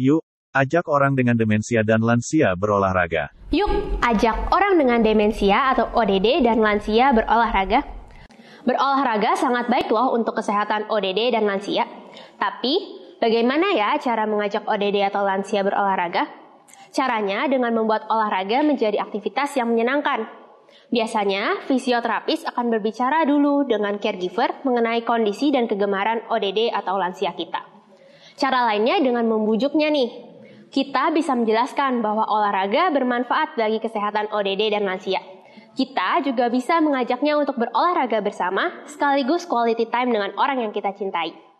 Yuk, ajak orang dengan demensia dan lansia berolahraga. Yuk, ajak orang dengan demensia atau ODD dan lansia berolahraga. Berolahraga sangat baik loh untuk kesehatan ODD dan lansia. Tapi, bagaimana ya cara mengajak ODD atau lansia berolahraga? Caranya dengan membuat olahraga menjadi aktivitas yang menyenangkan. Biasanya, fisioterapis akan berbicara dulu dengan caregiver mengenai kondisi dan kegemaran ODD atau lansia kita. Cara lainnya dengan membujuknya nih. Kita bisa menjelaskan bahwa olahraga bermanfaat bagi kesehatan ODD dan lansia. Kita juga bisa mengajaknya untuk berolahraga bersama sekaligus quality time dengan orang yang kita cintai.